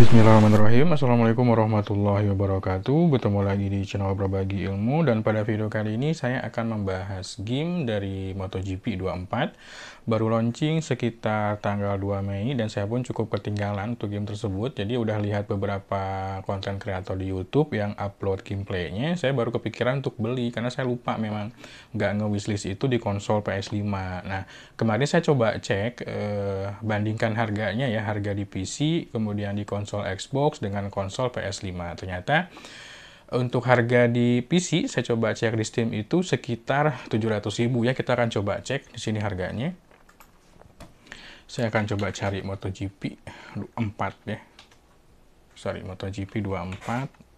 Bismillahirrahmanirrahim Assalamualaikum warahmatullahi wabarakatuh Bertemu lagi di channel Berbagi Ilmu Dan pada video kali ini saya akan membahas game dari MotoGP 24 Baru launching sekitar tanggal 2 Mei Dan saya pun cukup ketinggalan untuk game tersebut Jadi udah lihat beberapa konten kreator di Youtube yang upload gameplaynya Saya baru kepikiran untuk beli Karena saya lupa memang nggak nge-wishlist itu di konsol PS5 Nah kemarin saya coba cek eh, Bandingkan harganya ya Harga di PC kemudian di konsol konsol Xbox dengan konsol PS5. Ternyata untuk harga di PC saya coba cek di Steam itu sekitar 700.000 ya. Kita akan coba cek di sini harganya. Saya akan coba cari MotoGP 4 ya. Sorry, MotoGP 24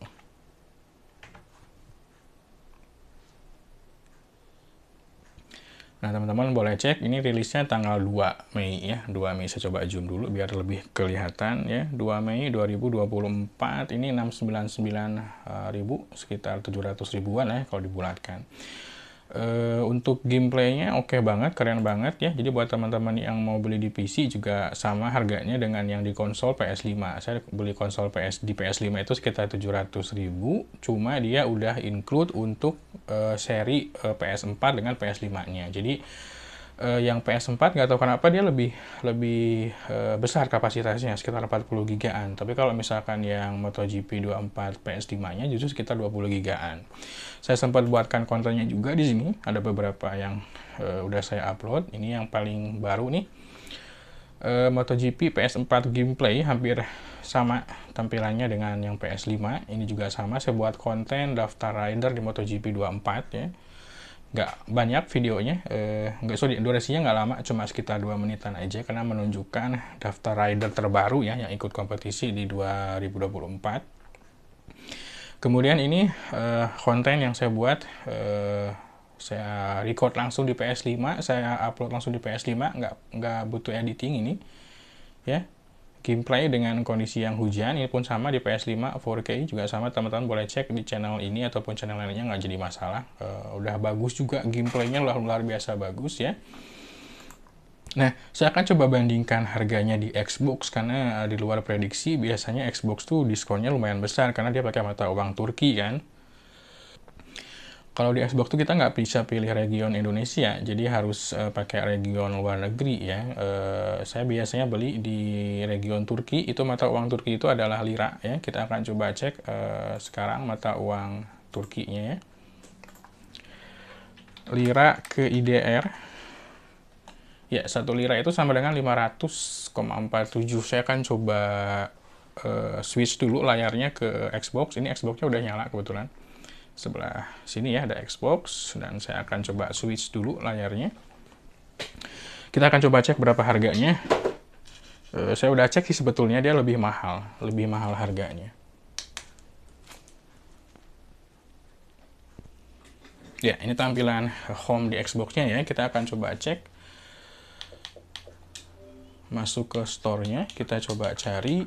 Nah, teman-teman boleh cek ini rilisnya tanggal 2 Mei ya. 2 Mei saya coba zoom dulu biar lebih kelihatan ya. 2 Mei 2024 ini sembilan eh, ribu sekitar 700 ribuan ya kalau dibulatkan. Uh, untuk gameplaynya oke okay banget, keren banget ya. Jadi buat teman-teman yang mau beli di PC juga sama harganya dengan yang di konsol PS5. Saya beli konsol PS di PS5 itu sekitar 700 ribu. cuma dia udah include untuk uh, seri uh, eh, PS4 dengan PS5-nya. Jadi uh, yang PS4 nggak tahu kenapa dia lebih lebih uh, besar kapasitasnya sekitar 40 gigaan. Tapi kalau misalkan yang MotoGP 24 PS5-nya justru sekitar 20 gigaan. Saya sempat buatkan kontennya juga di sini. Ada beberapa yang uh, udah saya upload. Ini yang paling baru nih. MotoGP PS4 gameplay hampir sama tampilannya dengan yang PS5. Ini juga sama. Saya buat konten daftar rider di MotoGP 24 ya nggak banyak videonya eh, nggak sorry durasinya nggak lama cuma sekitar dua menitan aja karena menunjukkan daftar rider terbaru ya yang ikut kompetisi di 2024 kemudian ini eh, konten yang saya buat eh, saya record langsung di PS5 saya upload langsung di PS5 nggak nggak butuh editing ini ya gameplay dengan kondisi yang hujan ini pun sama di PS5 4K juga sama teman-teman boleh cek di channel ini ataupun channel lainnya nggak jadi masalah uh, udah bagus juga gameplaynya luar luar biasa bagus ya Nah, saya akan coba bandingkan harganya di Xbox karena eh, di luar prediksi biasanya Xbox tuh diskonnya lumayan besar karena dia pakai mata uang Turki kan kalau di Xbox tuh kita nggak bisa pilih region Indonesia, jadi harus uh, pakai region luar negeri ya. Uh, saya biasanya beli di region Turki, itu mata uang Turki itu adalah lira ya. Kita akan coba cek uh, sekarang mata uang Turkinya ya. Lira ke IDR. Ya, satu lira itu sama dengan 500,47. Saya akan coba uh, switch dulu layarnya ke Xbox. Ini Xboxnya udah nyala kebetulan sebelah sini ya ada Xbox dan saya akan coba switch dulu layarnya kita akan coba cek berapa harganya uh, saya udah cek sih sebetulnya dia lebih mahal lebih mahal harganya ya ini tampilan home di Xboxnya ya kita akan coba cek masuk ke store-nya kita coba cari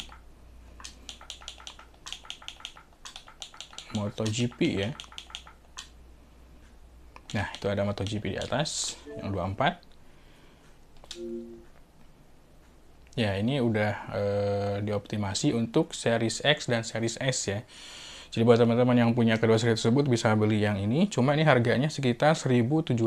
MotoGP ya. Nah, itu ada MotoGP di atas, yang 24. Ya, ini udah e, dioptimasi untuk Series X dan Series S ya. Jadi buat teman-teman yang punya kedua seri tersebut bisa beli yang ini. Cuma ini harganya sekitar 1.749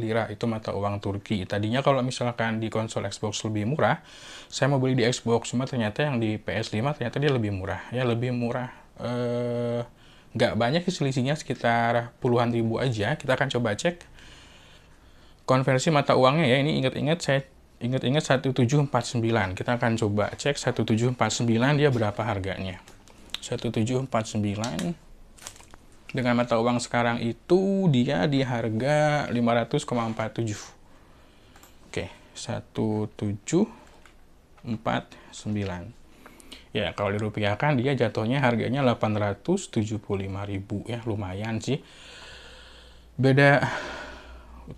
lira. Itu mata uang Turki. Tadinya kalau misalkan di konsol Xbox lebih murah, saya mau beli di Xbox. Cuma ternyata yang di PS5 ternyata dia lebih murah. Ya lebih murah Eh, nggak uh, banyak selisihnya sekitar puluhan ribu aja. Kita akan coba cek konversi mata uangnya ya. Ini ingat-ingat saya ingat-ingat 1749. Kita akan coba cek 1749 dia berapa harganya. 1749 dengan mata uang sekarang itu dia di harga 500,47. Oke, 1749. Ya, kalau dirupiahkan dia jatuhnya harganya 875.000 ya, lumayan sih. Beda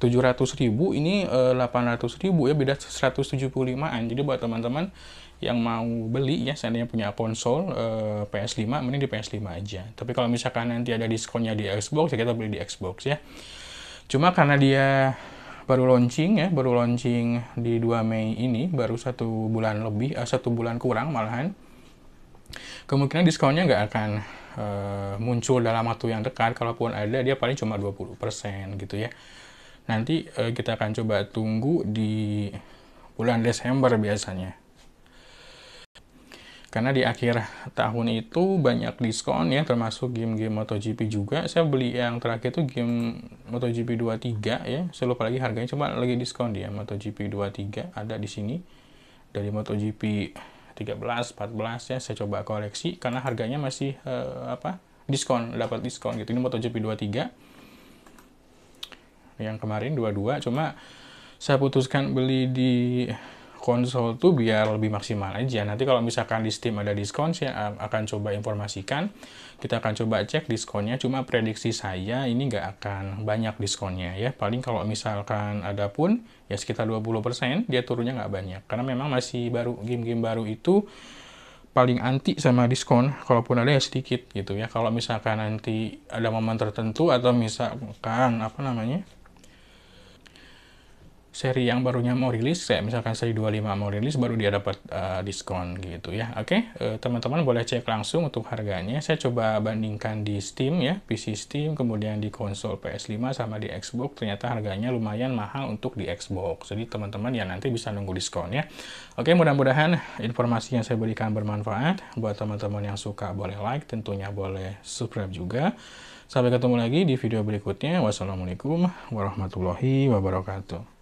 700.000 ini eh, 800.000 ya, beda 175-an. Jadi buat teman-teman yang mau beli ya, seandainya punya konsol eh, PS5, mending di PS5 aja. Tapi kalau misalkan nanti ada diskonnya di Xbox, ya kita beli di Xbox ya. Cuma karena dia baru launching ya, baru launching di 2 Mei ini, baru satu bulan lebih, eh, satu bulan kurang malahan kemungkinan diskonnya nggak akan uh, muncul dalam waktu yang dekat kalaupun ada dia paling cuma 20% gitu ya nanti uh, kita akan coba tunggu di bulan Desember biasanya karena di akhir tahun itu banyak diskon ya termasuk game-game MotoGP juga saya beli yang terakhir itu game MotoGP 23 ya saya lupa lagi harganya cuma lagi diskon dia MotoGP 23 ada di sini dari MotoGP 13 14 ya saya coba koleksi karena harganya masih uh, apa diskon dapat diskon gitu ini MotoGP 23 yang kemarin 22 cuma saya putuskan beli di konsol tuh biar lebih maksimal aja. Nanti kalau misalkan di Steam ada diskon, saya akan coba informasikan. Kita akan coba cek diskonnya, cuma prediksi saya ini nggak akan banyak diskonnya ya. Paling kalau misalkan ada pun, ya sekitar 20%, dia turunnya nggak banyak. Karena memang masih baru, game-game baru itu paling anti sama diskon kalaupun ada ya sedikit gitu ya kalau misalkan nanti ada momen tertentu atau misalkan apa namanya seri yang barunya mau rilis, kayak misalkan seri 25 mau rilis, baru dia dapat uh, diskon gitu ya. Oke, okay? uh, eh, teman-teman boleh cek langsung untuk harganya. Saya coba bandingkan di Steam ya, PC Steam, kemudian di konsol PS5 sama di Xbox, ternyata harganya lumayan mahal untuk di Xbox. Jadi teman-teman ya nanti bisa nunggu diskon ya. Oke, okay, mudah-mudahan informasi yang saya berikan bermanfaat. Buat teman-teman yang suka boleh like, tentunya boleh subscribe juga. Sampai ketemu lagi di video berikutnya. Wassalamualaikum warahmatullahi wabarakatuh.